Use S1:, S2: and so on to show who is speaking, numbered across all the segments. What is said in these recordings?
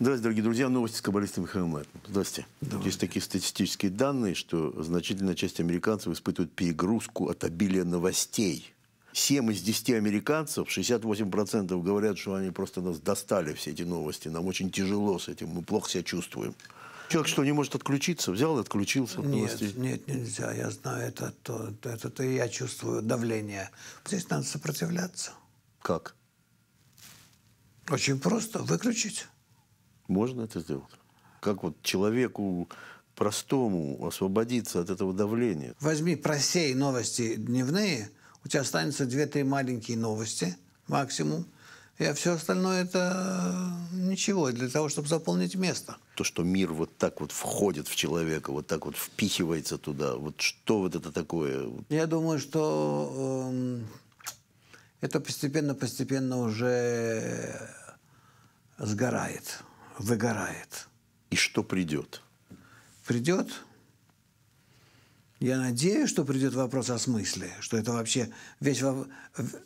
S1: Здравствуйте, дорогие друзья. Новости с каббалистом Михаилом Лайтом. Здравствуйте. Давай. Есть такие статистические данные, что значительная часть американцев испытывает перегрузку от обилия новостей. 7 из 10 американцев, 68% говорят, что они просто нас достали, все эти новости. Нам очень тяжело с этим, мы плохо себя чувствуем. Человек что, не может отключиться? Взял и отключился от новостей? Нет,
S2: нет, нельзя. Я знаю, это, то, это, это я чувствую давление. Здесь надо сопротивляться. Как? Очень просто. Выключить.
S1: Можно это сделать. Как вот человеку простому освободиться от
S2: этого давления. Возьми просей новости дневные, у тебя останется две-три маленькие новости максимум, и все остальное это э, ничего для того, чтобы заполнить место.
S1: То, что мир вот так вот входит в человека, вот так вот впихивается туда, вот что вот это такое?
S2: Я думаю, что э, это постепенно-постепенно уже сгорает выгорает.
S1: И что придет?
S2: Придет, я надеюсь, что придет вопрос о смысле, что это вообще весь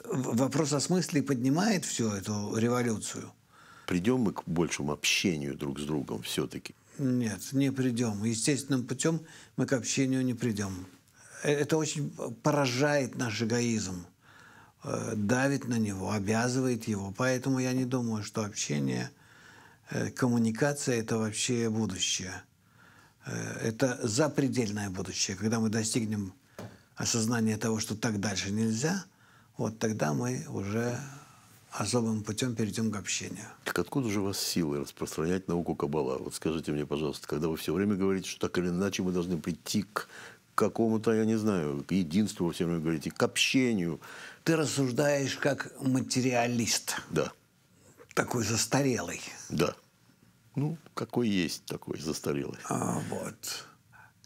S2: вопрос о смысле поднимает всю эту революцию.
S1: Придем мы к большему общению друг с другом все-таки?
S2: Нет, не придем. Естественным путем мы к общению не придем. Э, это очень поражает наш эгоизм, э, давит на него, обязывает его. Поэтому я не думаю, что общение – Э, коммуникация – это вообще будущее. Э, это запредельное будущее. Когда мы достигнем осознания того, что так дальше нельзя, вот тогда мы уже особым путем перейдем к общению.
S1: Так откуда же у вас силы распространять науку Каббала? Вот скажите мне, пожалуйста, когда вы все время говорите, что так или иначе мы должны прийти к какому-то, я не знаю, к единству, вы все время говорите, к общению. Ты рассуждаешь
S2: как материалист. Да. Такой застарелый. Да. Ну,
S1: какой есть такой застарелый. А, вот.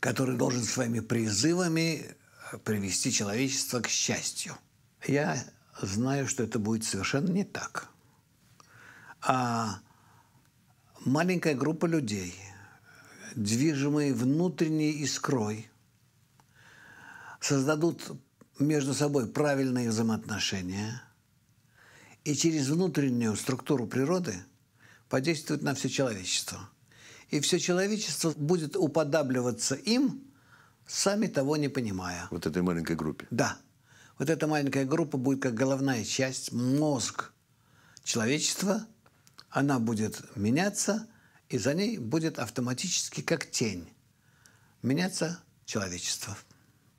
S2: Который должен своими призывами э, привести человечество к счастью. Я знаю, что это будет совершенно не так. А маленькая группа людей, движимые внутренней искрой, создадут между собой правильные взаимоотношения, и через внутреннюю структуру природы – подействует на все человечество. И все человечество будет уподабливаться им, сами того не понимая.
S1: Вот этой маленькой группе.
S2: Да. Вот эта маленькая группа будет как головная часть, мозг человечества. Она будет меняться, и за ней будет автоматически как тень меняться человечество.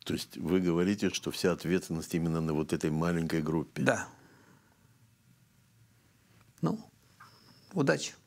S1: То есть вы говорите, что вся ответственность именно на вот этой маленькой группе?
S2: Да. Ну, Удачи!